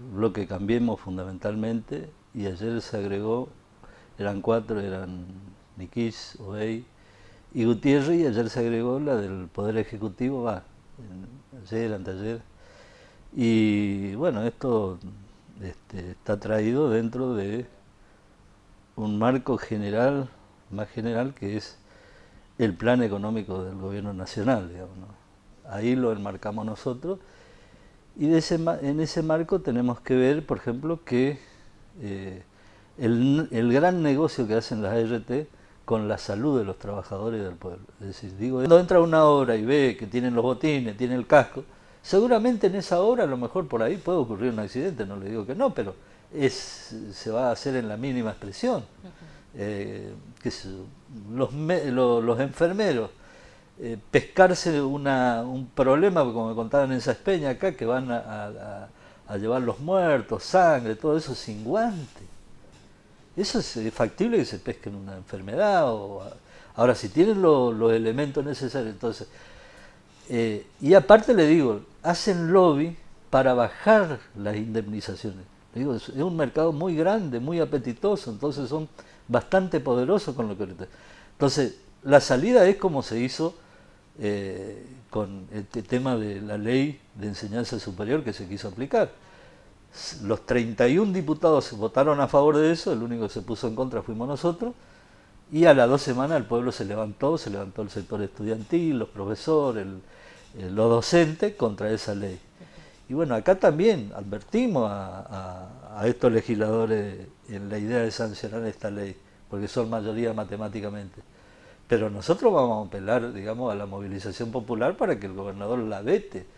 Lo que Cambiemos fundamentalmente, y ayer se agregó, eran cuatro, eran Niquís, Obey y Gutiérrez, y ayer se agregó la del Poder Ejecutivo, va, ayer, anteayer. Y bueno, esto este, está traído dentro de un marco general, más general, que es el plan económico del gobierno nacional, digamos, Ahí lo enmarcamos nosotros y de ese, en ese marco tenemos que ver, por ejemplo, que eh, el, el, gran negocio que hacen las ART con la salud de los trabajadores del pueblo. Es decir, digo, cuando entra una obra y ve que tienen los botines, tienen el casco, seguramente en esa obra a lo mejor por ahí puede ocurrir un accidente, no le digo que no, pero es, se va a hacer en la mínima expresión. Eh, que los, los enfermeros eh, pescarse una, un problema, como me contaban en esa espeña acá, que van a, llevar los muertos, sangre, todo eso sin guante. Eso es factible que se pesquen una enfermedad. O ahora, si tienen los elementos necesarios, entonces... Eh, y aparte le digo, hacen lobby para bajar las indemnizaciones. digo, es, es un mercado muy grande, muy apetitoso, entonces son bastante poderosos con lo que... Entonces, la salida es como se hizo eh, con este tema de la ley de enseñanza superior que se quiso aplicar. Los 31 diputados votaron a favor de eso, el único que se puso en contra fuimos nosotros, y a las dos semanas el pueblo se levantó, se levantó el sector estudiantil, los profesores, eh, los docentes contra esa ley. Y bueno, acá también advertimos a estos legisladores en la idea de sancionar esta ley, porque son mayoría matemáticamente. Pero nosotros vamos a apelar, digamos, a la movilización popular para que el gobernador la vete.